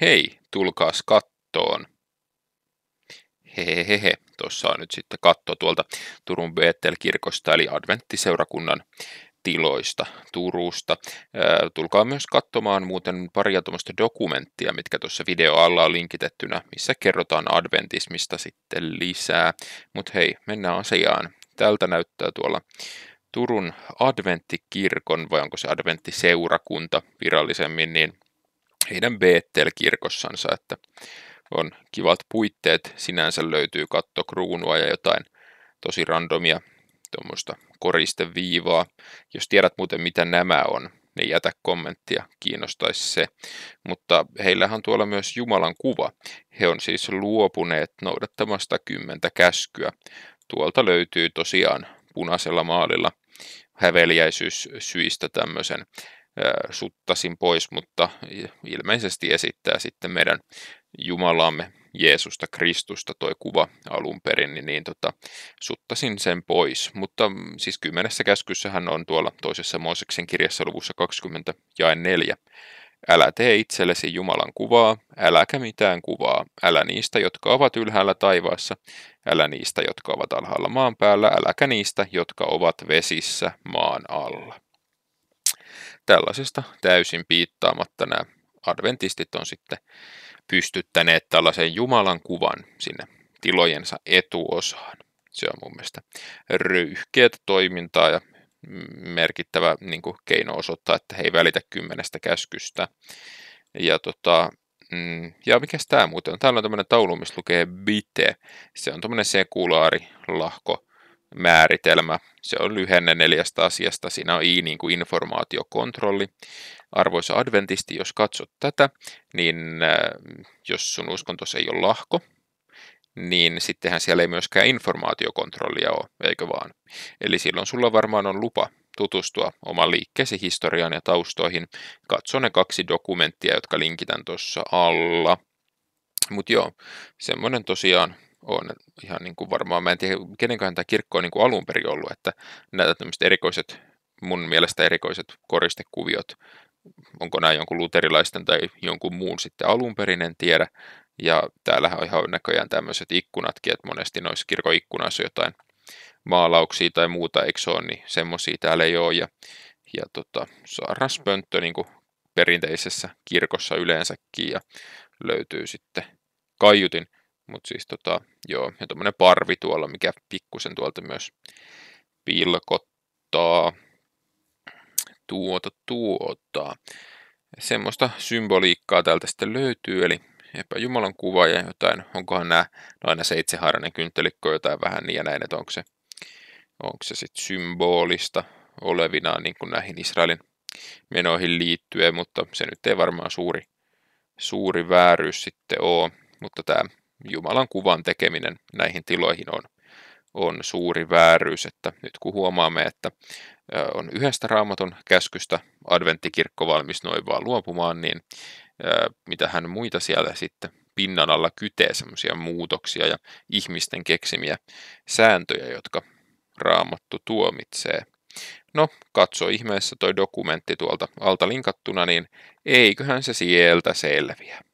hei, tulkaas kattoon. Hehehehe, tuossa on nyt sitten katto tuolta Turun Betel-kirkosta eli adventtiseurakunnan tiloista Turusta. Tulkaa myös katsomaan muuten paria tuommoista dokumenttia, mitkä tuossa video alla on linkitettynä, missä kerrotaan adventismista sitten lisää. Mutta hei, mennään asiaan. Tältä näyttää tuolla Turun adventtikirkon, vai onko se adventtiseurakunta virallisemmin, niin heidän Beettel-kirkossansa, että on kivat puitteet, sinänsä löytyy kruunua ja jotain tosi randomia tuommoista koristeviivaa. Jos tiedät muuten, mitä nämä on, niin jätä kommenttia, kiinnostaisi se. Mutta heillähän on tuolla myös Jumalan kuva. He on siis luopuneet noudattamasta kymmentä käskyä. Tuolta löytyy tosiaan punaisella maalilla syistä tämmöisen suttasin pois, mutta ilmeisesti esittää sitten meidän Jumalaamme Jeesusta Kristusta toi kuva alun perin, niin, niin tota, suttasin sen pois. Mutta mm, siis kymmenessä käskyssähän on tuolla toisessa Mooseksen kirjassa luvussa 20 ja 4. Älä tee itsellesi Jumalan kuvaa, äläkä mitään kuvaa, älä niistä, jotka ovat ylhäällä taivaassa, älä niistä, jotka ovat alhaalla maan päällä, äläkä niistä, jotka ovat vesissä maan alla tällaisesta täysin piittaamatta nämä adventistit on sitten pystyttäneet tällaisen Jumalan kuvan sinne tilojensa etuosaan. Se on mun mielestä röyhkeätä toimintaa ja merkittävä niin kuin keino osoittaa, että he ei välitä kymmenestä käskystä. Ja, tota, mm, ja mikäs tämä muuten on? Täällä on tämmöinen taulu, missä lukee Bite. Se on tämmöinen sekulaari lahko määritelmä. Se on lyhenne neljästä asiasta. Siinä on I niin kuin informaatiokontrolli. Arvoisa adventisti, jos katsot tätä, niin äh, jos sun uskontos ei ole lahko, niin sittenhän siellä ei myöskään informaatiokontrollia ole, eikö vaan? Eli silloin sulla varmaan on lupa tutustua oman liikkeesi historiaan ja taustoihin. Katso ne kaksi dokumenttia, jotka linkitän tuossa alla. Mutta joo, semmoinen tosiaan on ihan niin kuin varmaan, mä en tiedä kenenköhän tämä kirkko on niin kuin alun perin ollut, että näitä tämmöiset erikoiset, mun mielestä erikoiset koristekuviot, onko nämä jonkun luterilaisten tai jonkun muun sitten alun perin, en tiedä. Ja täällähän on ihan näköjään tämmöiset ikkunatkin, että monesti noissa kirkon ikkunoissa jotain maalauksia tai muuta, eikö se ole, niin semmoisia täällä ei ole. Ja, ja tota, saaraspönttö niin kuin perinteisessä kirkossa yleensäkin ja löytyy sitten kaiutin mutta siis tota, joo, ja tuommoinen parvi tuolla, mikä pikkusen tuolta myös pilkottaa tuota tuota. Semmoista symboliikkaa täältä sitten löytyy, eli epäjumalan kuva ja jotain, onkohan nämä, no aina seitsehaarainen kynttelikko jotain vähän niin ja näin, että onko se, onko se sitten symbolista olevinaan niin kuin näihin Israelin menoihin liittyen, mutta se nyt ei varmaan suuri, suuri vääryys sitten ole, mutta tämä Jumalan kuvan tekeminen näihin tiloihin on, on suuri vääryys, että nyt kun huomaamme, että on yhdestä raamaton käskystä adventtikirkko valmis noin vaan luopumaan, niin mitähän muita siellä sitten pinnan alla kytee semmoisia muutoksia ja ihmisten keksimiä sääntöjä, jotka raamattu tuomitsee. No, katso ihmeessä toi dokumentti tuolta alta linkattuna, niin eiköhän se sieltä selviä.